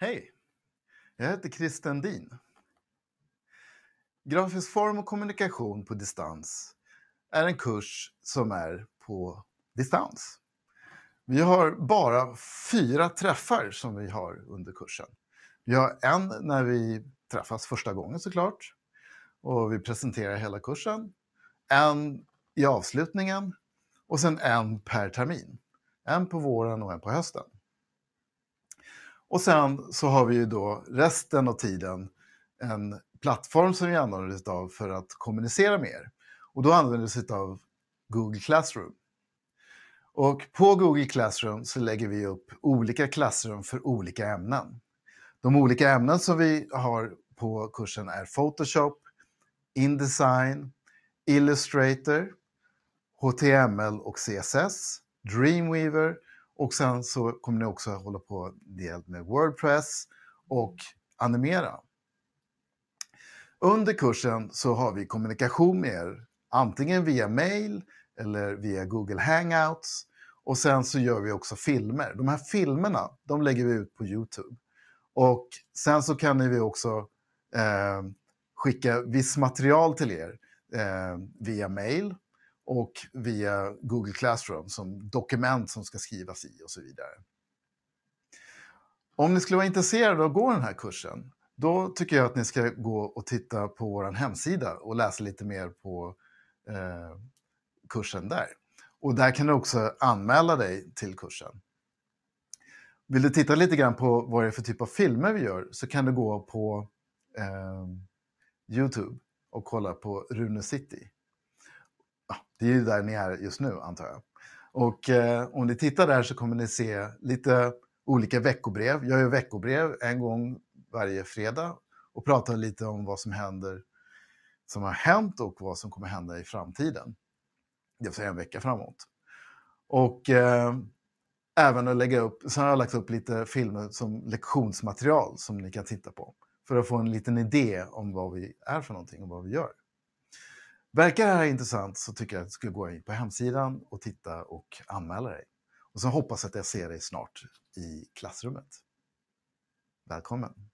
Hej! Jag heter Kristen Din. Grafisk form och kommunikation på distans är en kurs som är på distans. Vi har bara fyra träffar som vi har under kursen. Vi har en när vi träffas första gången såklart och vi presenterar hela kursen. En i avslutningen och sen en per termin. En på våren och en på hösten. Och sen så har vi ju då resten av tiden en plattform som vi använder oss av för att kommunicera med er. Och då använder vi oss av Google Classroom. Och på Google Classroom så lägger vi upp olika klassrum för olika ämnen. De olika ämnen som vi har på kursen är Photoshop, Indesign, Illustrator, HTML och CSS, Dreamweaver och sen så kommer ni också hålla på med Wordpress och animera. Under kursen så har vi kommunikation med er, antingen via mail eller via Google Hangouts. Och sen så gör vi också filmer. De här filmerna, de lägger vi ut på Youtube. Och sen så kan vi också eh, skicka viss material till er eh, via mail och via Google Classroom som dokument som ska skrivas i och så vidare. Om ni skulle vara intresserade av att gå den här kursen, då tycker jag att ni ska gå och titta på vår hemsida och läsa lite mer på eh, kursen där. Och där kan du också anmäla dig till kursen. Vill du titta lite grann på vad det är för typ av filmer vi gör så kan du gå på eh, Youtube och kolla på Rune City. Det är ju där ni är just nu, antar jag. Och eh, om ni tittar där så kommer ni se lite olika veckobrev. Jag gör veckobrev en gång varje fredag och pratar lite om vad som händer, som har hänt och vad som kommer hända i framtiden. Det vill säga en vecka framåt. Och eh, även att lägga upp, sen har jag lagt upp lite filmer som lektionsmaterial som ni kan titta på. För att få en liten idé om vad vi är för någonting och vad vi gör. Verkar det här intressant så tycker jag att du ska gå in på hemsidan och titta och anmäla dig. Och så hoppas jag att jag ser dig snart i klassrummet. Välkommen!